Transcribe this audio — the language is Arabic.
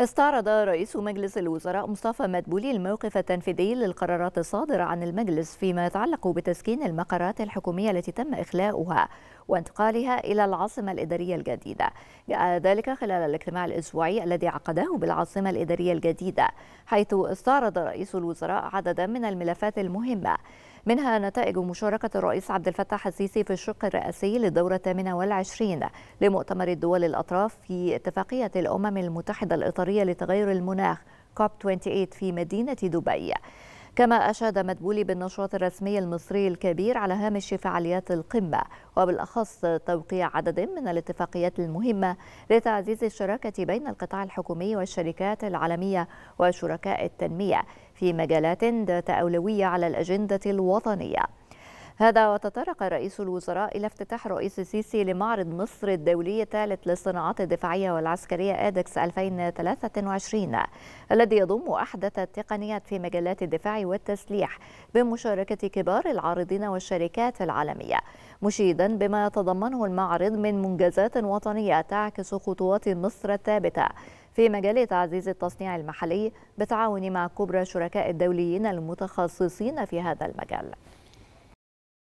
استعرض رئيس مجلس الوزراء مصطفى مدبولي الموقف التنفيذي للقرارات الصادرة عن المجلس فيما يتعلق بتسكين المقرات الحكومية التي تم إخلاؤها وانتقالها إلى العاصمة الإدارية الجديدة جاء ذلك خلال الاجتماع الأسبوعي الذي عقده بالعاصمة الإدارية الجديدة حيث استعرض رئيس الوزراء عددا من الملفات المهمة منها نتائج مشاركة الرئيس عبد الفتاح السيسي في الشق الرئاسي للدورة الثامنة والعشرين لمؤتمر الدول الأطراف في اتفاقية الأمم المتحدة الإطارية لتغير المناخ كوب 28 في مدينة دبي كما أشاد مدبولي بالنشاط الرسمي المصري الكبير على هامش فعاليات القمة وبالأخص توقيع عدد من الاتفاقيات المهمة لتعزيز الشراكة بين القطاع الحكومي والشركات العالمية وشركاء التنمية في مجالات ذات أولوية على الأجندة الوطنية هذا وتطرق رئيس الوزراء إلى افتتاح رئيس السيسي لمعرض مصر الدولي الثالث للصناعات الدفاعية والعسكرية آدكس 2023 الذي يضم أحدث التقنيات في مجالات الدفاع والتسليح بمشاركة كبار العارضين والشركات العالمية مشيدا بما يتضمنه المعرض من منجزات وطنية تعكس خطوات مصر الثابتة في مجال تعزيز التصنيع المحلي بالتعاون مع كبرى شركاء الدوليين المتخصصين في هذا المجال